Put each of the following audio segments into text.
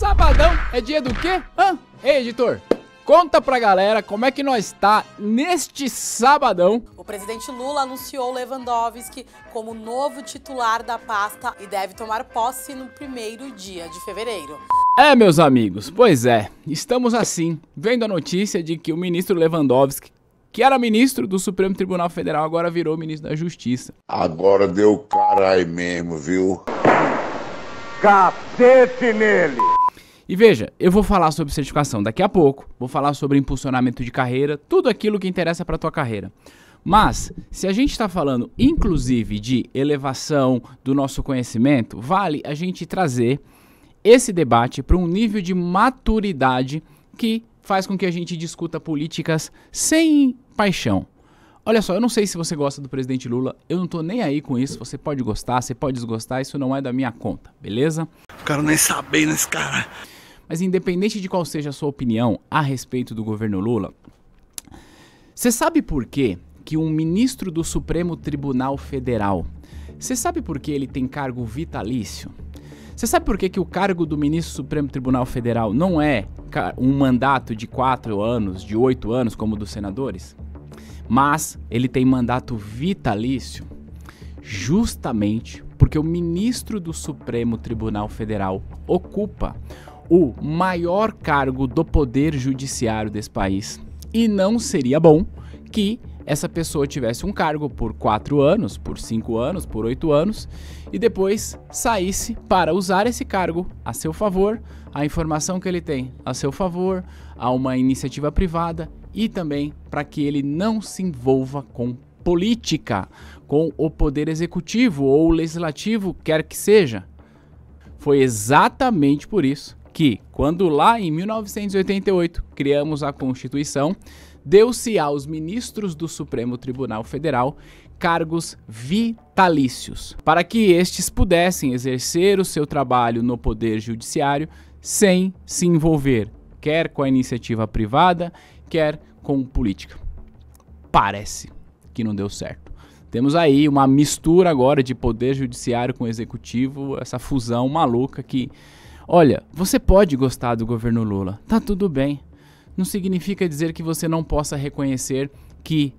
Sabadão é dia do quê? Hã? Ei, editor, conta pra galera como é que nós tá neste sabadão. O presidente Lula anunciou Lewandowski como novo titular da pasta e deve tomar posse no primeiro dia de fevereiro. É, meus amigos, pois é, estamos assim, vendo a notícia de que o ministro Lewandowski, que era ministro do Supremo Tribunal Federal, agora virou ministro da Justiça. Agora deu carai mesmo, viu? Cacete nele! E veja, eu vou falar sobre certificação daqui a pouco, vou falar sobre impulsionamento de carreira, tudo aquilo que interessa para a tua carreira. Mas, se a gente está falando, inclusive, de elevação do nosso conhecimento, vale a gente trazer esse debate para um nível de maturidade que faz com que a gente discuta políticas sem paixão. Olha só, eu não sei se você gosta do presidente Lula, eu não tô nem aí com isso. Você pode gostar, você pode desgostar, isso não é da minha conta, beleza? Não quero nem saber nesse né, cara. Mas independente de qual seja a sua opinião a respeito do governo Lula, você sabe por quê que um ministro do Supremo Tribunal Federal, você sabe por que ele tem cargo vitalício? Você sabe por que, que o cargo do ministro do Supremo Tribunal Federal não é um mandato de quatro anos, de oito anos, como o dos senadores? Mas ele tem mandato vitalício justamente porque o ministro do Supremo Tribunal Federal ocupa o maior cargo do poder judiciário desse país. E não seria bom que essa pessoa tivesse um cargo por quatro anos, por cinco anos, por oito anos e depois saísse para usar esse cargo a seu favor, a informação que ele tem a seu favor, a uma iniciativa privada e também para que ele não se envolva com política, com o poder executivo ou legislativo, quer que seja. Foi exatamente por isso que, quando lá em 1988 criamos a Constituição, deu-se aos ministros do Supremo Tribunal Federal cargos vitalícios, para que estes pudessem exercer o seu trabalho no Poder Judiciário sem se envolver, quer com a iniciativa privada, quer com política. Parece que não deu certo. Temos aí uma mistura agora de Poder Judiciário com Executivo, essa fusão maluca que Olha, você pode gostar do governo Lula, tá tudo bem. Não significa dizer que você não possa reconhecer que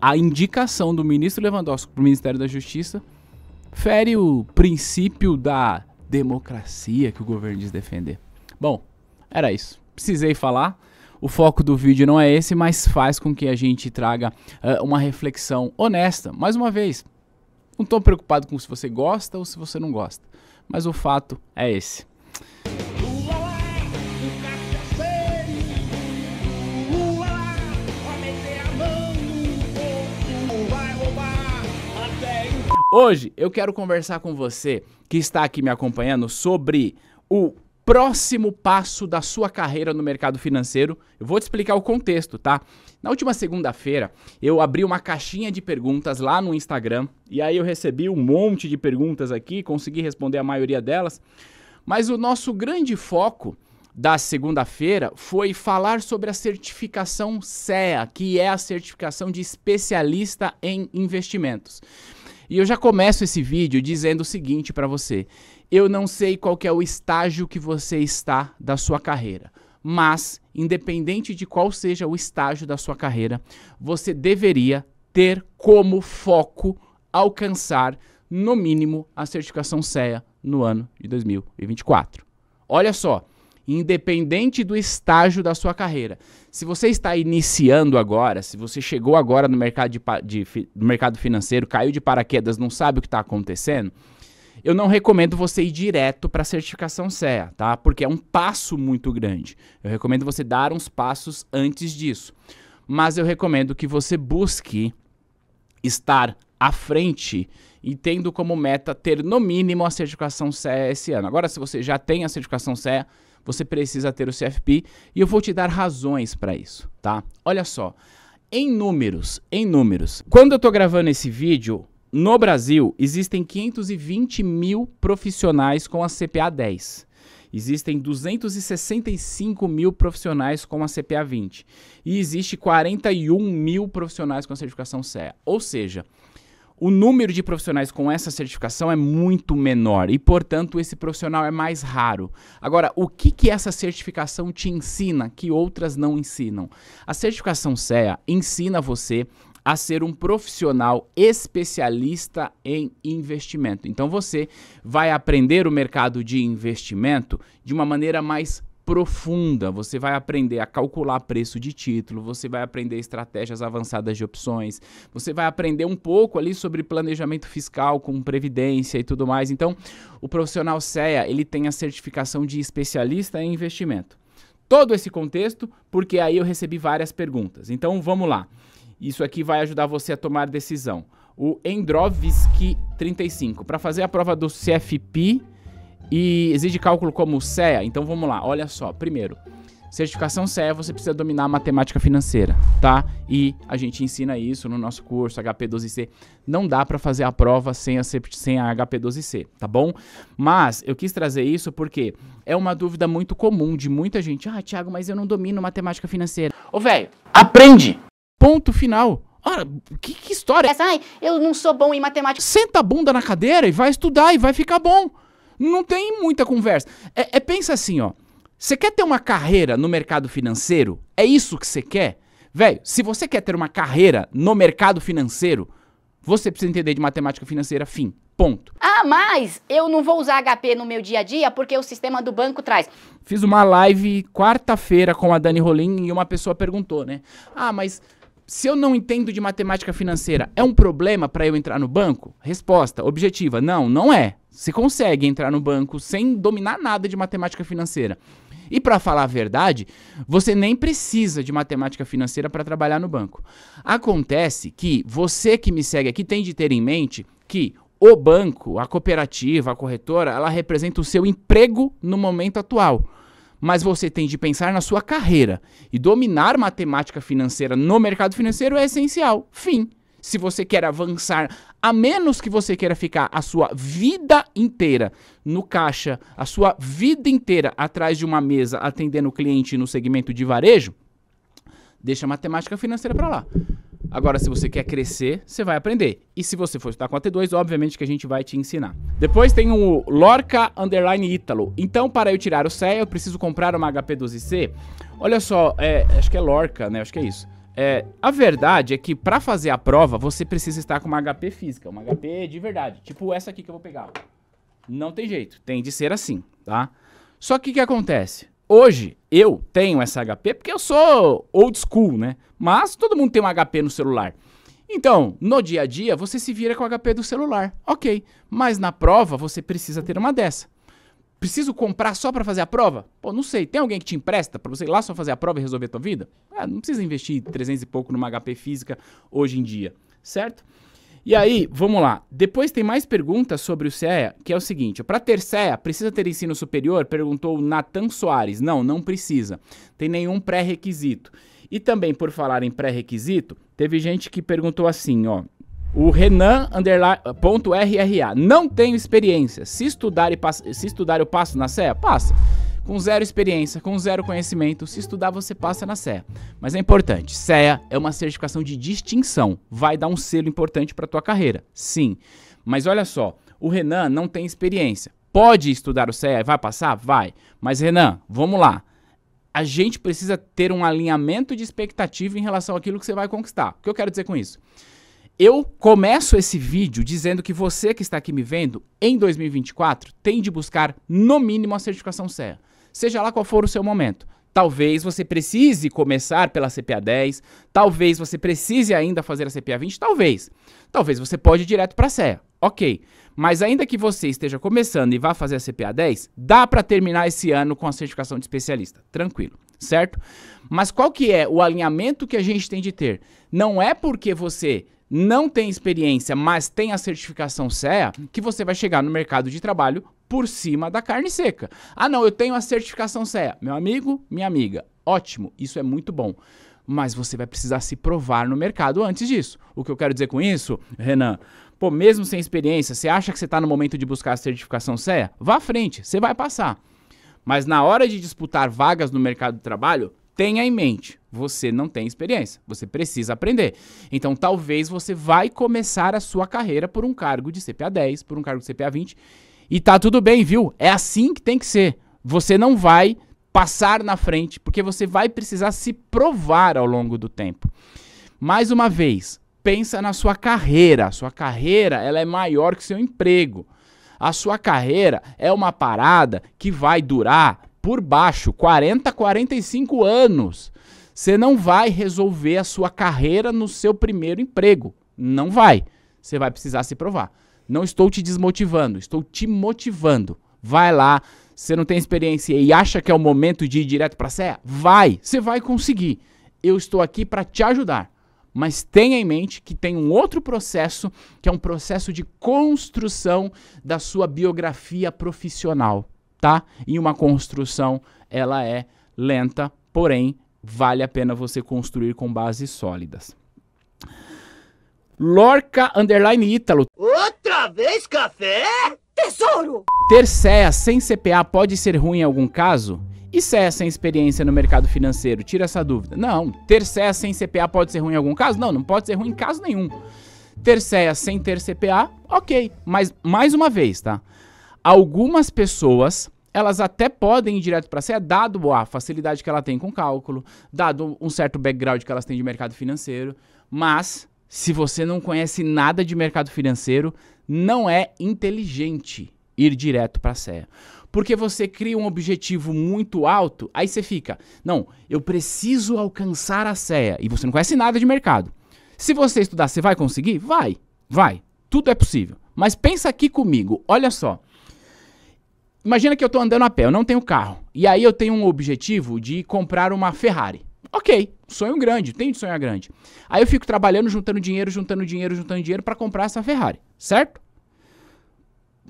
a indicação do ministro Lewandowski para o Ministério da Justiça fere o princípio da democracia que o governo diz defender. Bom, era isso. Precisei falar. O foco do vídeo não é esse, mas faz com que a gente traga uh, uma reflexão honesta. Mais uma vez, não estou preocupado com se você gosta ou se você não gosta, mas o fato é esse. Hoje eu quero conversar com você que está aqui me acompanhando sobre o próximo passo da sua carreira no mercado financeiro? Eu vou te explicar o contexto, tá? Na última segunda-feira, eu abri uma caixinha de perguntas lá no Instagram e aí eu recebi um monte de perguntas aqui, consegui responder a maioria delas, mas o nosso grande foco da segunda-feira foi falar sobre a certificação CEA, que é a certificação de especialista em investimentos. E eu já começo esse vídeo dizendo o seguinte para você: eu não sei qual é o estágio que você está da sua carreira, mas independente de qual seja o estágio da sua carreira, você deveria ter como foco alcançar no mínimo a certificação CEA no ano de 2024. Olha só, independente do estágio da sua carreira. Se você está iniciando agora, se você chegou agora no mercado, de, de, no mercado financeiro, caiu de paraquedas, não sabe o que está acontecendo, eu não recomendo você ir direto para a certificação CEA, tá? Porque é um passo muito grande. Eu recomendo você dar uns passos antes disso. Mas eu recomendo que você busque estar à frente e tendo como meta ter no mínimo a certificação CEA esse ano. Agora, se você já tem a certificação CEA, você precisa ter o CFP e eu vou te dar razões para isso, tá? Olha só, em números, em números. Quando eu estou gravando esse vídeo, no Brasil, existem 520 mil profissionais com a CPA 10. Existem 265 mil profissionais com a CPA 20. E existe 41 mil profissionais com a certificação CEA. Ou seja, o número de profissionais com essa certificação é muito menor e, portanto, esse profissional é mais raro. Agora, o que, que essa certificação te ensina que outras não ensinam? A certificação CEA ensina você a ser um profissional especialista em investimento. Então você vai aprender o mercado de investimento de uma maneira mais profunda. Você vai aprender a calcular preço de título, você vai aprender estratégias avançadas de opções, você vai aprender um pouco ali sobre planejamento fiscal com previdência e tudo mais. Então, o profissional CEA, ele tem a certificação de especialista em investimento. Todo esse contexto, porque aí eu recebi várias perguntas. Então, vamos lá. Isso aqui vai ajudar você a tomar decisão. O Endrovski 35. Para fazer a prova do CFP e exige cálculo como CEA. Então vamos lá, olha só. Primeiro, certificação CEA você precisa dominar a matemática financeira, tá? E a gente ensina isso no nosso curso HP12C. Não dá para fazer a prova sem a, sem a HP12C, tá bom? Mas eu quis trazer isso porque é uma dúvida muito comum de muita gente. Ah, Thiago, mas eu não domino matemática financeira. Ô, velho, aprende! Ponto final. Ora, que, que história essa? Ai, eu não sou bom em matemática. Senta a bunda na cadeira e vai estudar e vai ficar bom. Não tem muita conversa. É, é pensa assim, ó. Você quer ter uma carreira no mercado financeiro? É isso que você quer? Velho, se você quer ter uma carreira no mercado financeiro, você precisa entender de matemática financeira, fim. Ponto. Ah, mas eu não vou usar HP no meu dia a dia porque o sistema do banco traz. Fiz uma live quarta-feira com a Dani Rolim e uma pessoa perguntou, né? Ah, mas se eu não entendo de matemática financeira, é um problema para eu entrar no banco? Resposta objetiva: não, não é. Você consegue entrar no banco sem dominar nada de matemática financeira. E para falar a verdade, você nem precisa de matemática financeira para trabalhar no banco. Acontece que você que me segue aqui tem de ter em mente que o banco, a cooperativa, a corretora, ela representa o seu emprego no momento atual mas você tem de pensar na sua carreira. E dominar matemática financeira no mercado financeiro é essencial. Fim. Se você quer avançar, a menos que você queira ficar a sua vida inteira no caixa, a sua vida inteira atrás de uma mesa atendendo o cliente no segmento de varejo, deixa a matemática financeira para lá. Agora, se você quer crescer, você vai aprender. E se você for estudar com a T2, obviamente que a gente vai te ensinar. Depois tem o Lorca Underline Ítalo. Então, para eu tirar o CEA, eu preciso comprar uma HP12C. Olha só, é, acho que é Lorca, né? Acho que é isso. É, a verdade é que para fazer a prova, você precisa estar com uma HP física, uma HP de verdade, tipo essa aqui que eu vou pegar. Não tem jeito, tem de ser assim, tá? Só que o que acontece? Hoje eu tenho essa HP porque eu sou old school, né? Mas todo mundo tem um HP no celular. Então, no dia a dia, você se vira com o HP do celular. Ok. Mas na prova, você precisa ter uma dessa. Preciso comprar só para fazer a prova? Pô, não sei. Tem alguém que te empresta para você ir lá só fazer a prova e resolver a tua vida? Ah, não precisa investir 300 e pouco numa HP física hoje em dia, certo? E aí, vamos lá. Depois tem mais perguntas sobre o CEA, que é o seguinte: para ter CEA, precisa ter ensino superior? Perguntou Natan Soares. Não, não precisa. Tem nenhum pré-requisito. E também, por falar em pré-requisito, teve gente que perguntou assim, ó. O Renan.rra. ponto Não tenho experiência. Se estudar, e se estudar eu passo na CEA? Passa com zero experiência, com zero conhecimento, se estudar você passa na CEA. Mas é importante, CEA é uma certificação de distinção, vai dar um selo importante para tua carreira. Sim. Mas olha só, o Renan não tem experiência. Pode estudar o CEA e vai passar? Vai. Mas Renan, vamos lá a gente precisa ter um alinhamento de expectativa em relação àquilo que você vai conquistar. O que eu quero dizer com isso? Eu começo esse vídeo dizendo que você que está aqui me vendo, em 2024, tem de buscar no mínimo a certificação CEA. Seja lá qual for o seu momento. Talvez você precise começar pela CPA 10, talvez você precise ainda fazer a CPA 20, talvez. Talvez você pode ir direto para a CEA, ok. Mas ainda que você esteja começando e vá fazer a CPA 10, dá para terminar esse ano com a certificação de especialista, tranquilo, certo? Mas qual que é o alinhamento que a gente tem de ter? Não é porque você não tem experiência, mas tem a certificação CEA, que você vai chegar no mercado de trabalho por cima da carne seca. Ah, não, eu tenho a certificação CEA. Meu amigo, minha amiga, ótimo, isso é muito bom. Mas você vai precisar se provar no mercado antes disso. O que eu quero dizer com isso, Renan? Pô, mesmo sem experiência, você acha que você está no momento de buscar a certificação CEA? Vá à frente, você vai passar. Mas na hora de disputar vagas no mercado de trabalho, tenha em mente, você não tem experiência, você precisa aprender. Então talvez você vai começar a sua carreira por um cargo de CPA 10, por um cargo de CPA 20, e tá tudo bem, viu? É assim que tem que ser. Você não vai passar na frente, porque você vai precisar se provar ao longo do tempo. Mais uma vez, pensa na sua carreira. A sua carreira, ela é maior que seu emprego. A sua carreira é uma parada que vai durar por baixo 40, 45 anos. Você não vai resolver a sua carreira no seu primeiro emprego. Não vai. Você vai precisar se provar. Não estou te desmotivando, estou te motivando. Vai lá, você não tem experiência e acha que é o momento de ir direto para a CEA? Vai, você vai conseguir. Eu estou aqui para te ajudar. Mas tenha em mente que tem um outro processo, que é um processo de construção da sua biografia profissional, tá? E uma construção, ela é lenta, porém vale a pena você construir com bases sólidas. Lorca underline Ítalo vez café? Tesouro! Ter CEA sem CPA pode ser ruim em algum caso? E CEA sem experiência no mercado financeiro? Tira essa dúvida. Não, ter CEA sem CPA pode ser ruim em algum caso? Não, não pode ser ruim em caso nenhum. Ter CEA sem ter CPA, ok. Mas, mais uma vez, tá? Algumas pessoas elas até podem ir direto para a CEA, dado a facilidade que ela tem com cálculo, dado um certo background que elas têm de mercado financeiro, mas se você não conhece nada de mercado financeiro, não é inteligente ir direto para a SEA. Porque você cria um objetivo muito alto, aí você fica, não, eu preciso alcançar a SEA. E você não conhece nada de mercado. Se você estudar, você vai conseguir? Vai, vai. Tudo é possível. Mas pensa aqui comigo, olha só. Imagina que eu estou andando a pé, eu não tenho carro. E aí eu tenho um objetivo de comprar uma Ferrari. Ok, sonho grande, tenho de sonhar grande. Aí eu fico trabalhando, juntando dinheiro, juntando dinheiro, juntando dinheiro para comprar essa Ferrari, certo?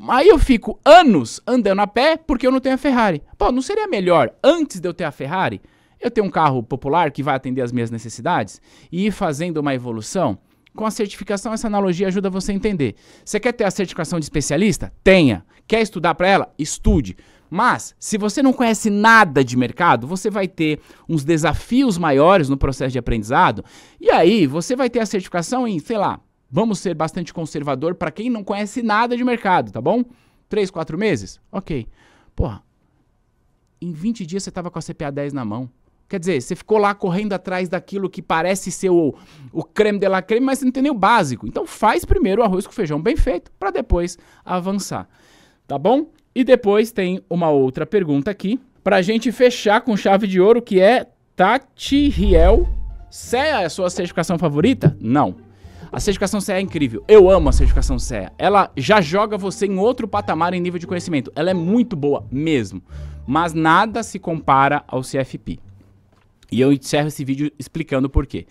Aí eu fico anos andando a pé porque eu não tenho a Ferrari. Pô, não seria melhor, antes de eu ter a Ferrari, eu ter um carro popular que vai atender as minhas necessidades e ir fazendo uma evolução? Com a certificação, essa analogia ajuda você a entender. Você quer ter a certificação de especialista? Tenha. Quer estudar para ela? Estude. Mas, se você não conhece nada de mercado, você vai ter uns desafios maiores no processo de aprendizado. E aí, você vai ter a certificação em, sei lá, vamos ser bastante conservador para quem não conhece nada de mercado, tá bom? Três, quatro meses? Ok. Porra, em 20 dias você estava com a CPA 10 na mão. Quer dizer, você ficou lá correndo atrás daquilo que parece ser o, o creme de la creme, mas você não tem nem o básico. Então faz primeiro o arroz com feijão bem feito, para depois avançar. Tá bom? E depois tem uma outra pergunta aqui, pra gente fechar com chave de ouro, que é Tati Riel. CEA é a sua certificação favorita? Não. A certificação CEA é incrível. Eu amo a certificação CEA. Ela já joga você em outro patamar em nível de conhecimento. Ela é muito boa mesmo. Mas nada se compara ao CFP. E eu encerro esse vídeo explicando por quê.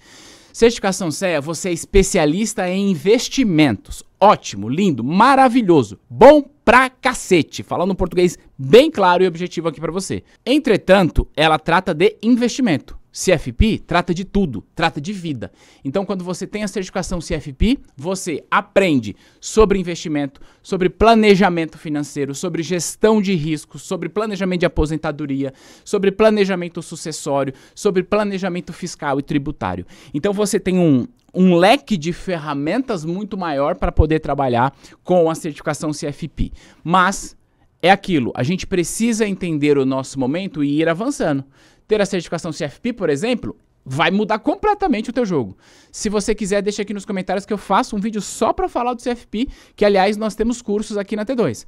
Certificação CEA, você é especialista em investimentos ótimo, lindo, maravilhoso, bom pra cacete, falando um português bem claro e objetivo aqui para você. Entretanto, ela trata de investimento. CFP trata de tudo, trata de vida. Então, quando você tem a certificação CFP, você aprende sobre investimento, sobre planejamento financeiro, sobre gestão de riscos, sobre planejamento de aposentadoria, sobre planejamento sucessório, sobre planejamento fiscal e tributário. Então, você tem um, um leque de ferramentas muito maior para poder trabalhar com a certificação CFP. Mas é aquilo, a gente precisa entender o nosso momento e ir avançando ter a certificação CFP, por exemplo, vai mudar completamente o teu jogo. Se você quiser, deixa aqui nos comentários que eu faço um vídeo só para falar do CFP, que aliás nós temos cursos aqui na T2.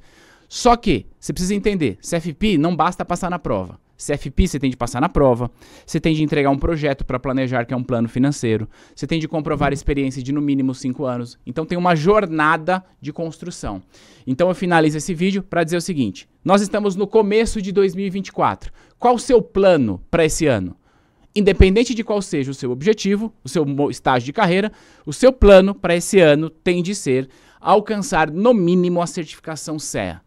Só que você precisa entender, CFP não basta passar na prova. CFP você tem de passar na prova, você tem de entregar um projeto para planejar, que é um plano financeiro, você tem de comprovar experiência de no mínimo 5 anos. Então tem uma jornada de construção. Então eu finalizo esse vídeo para dizer o seguinte: nós estamos no começo de 2024. Qual o seu plano para esse ano? Independente de qual seja o seu objetivo, o seu estágio de carreira, o seu plano para esse ano tem de ser alcançar no mínimo a certificação CEA.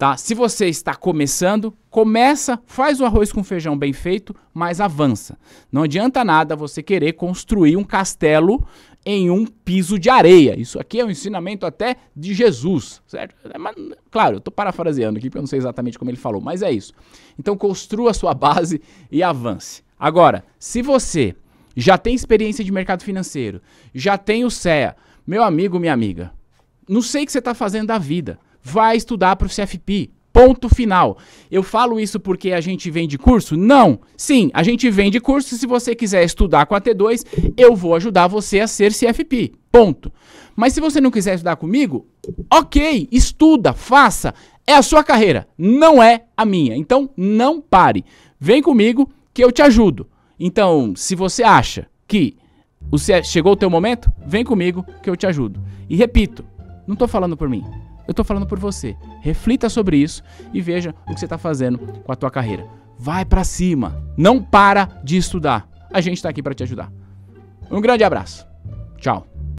Tá? Se você está começando, começa, faz o arroz com feijão bem feito, mas avança. Não adianta nada você querer construir um castelo em um piso de areia. Isso aqui é um ensinamento até de Jesus, certo? É, mas, claro, eu estou parafraseando aqui porque eu não sei exatamente como ele falou, mas é isso. Então construa a sua base e avance. Agora, se você já tem experiência de mercado financeiro, já tem o CEA, meu amigo, minha amiga, não sei o que você está fazendo da vida vai estudar para o CFP. Ponto final. Eu falo isso porque a gente vende curso? Não. Sim, a gente vende curso. Se você quiser estudar com a T2, eu vou ajudar você a ser CFP. Ponto. Mas se você não quiser estudar comigo, ok, estuda, faça. É a sua carreira, não é a minha. Então não pare. Vem comigo que eu te ajudo. Então, se você acha que o chegou o teu momento, vem comigo que eu te ajudo. E repito, não estou falando por mim. Eu estou falando por você. Reflita sobre isso e veja o que você está fazendo com a tua carreira. Vai para cima. Não para de estudar. A gente está aqui para te ajudar. Um grande abraço. Tchau.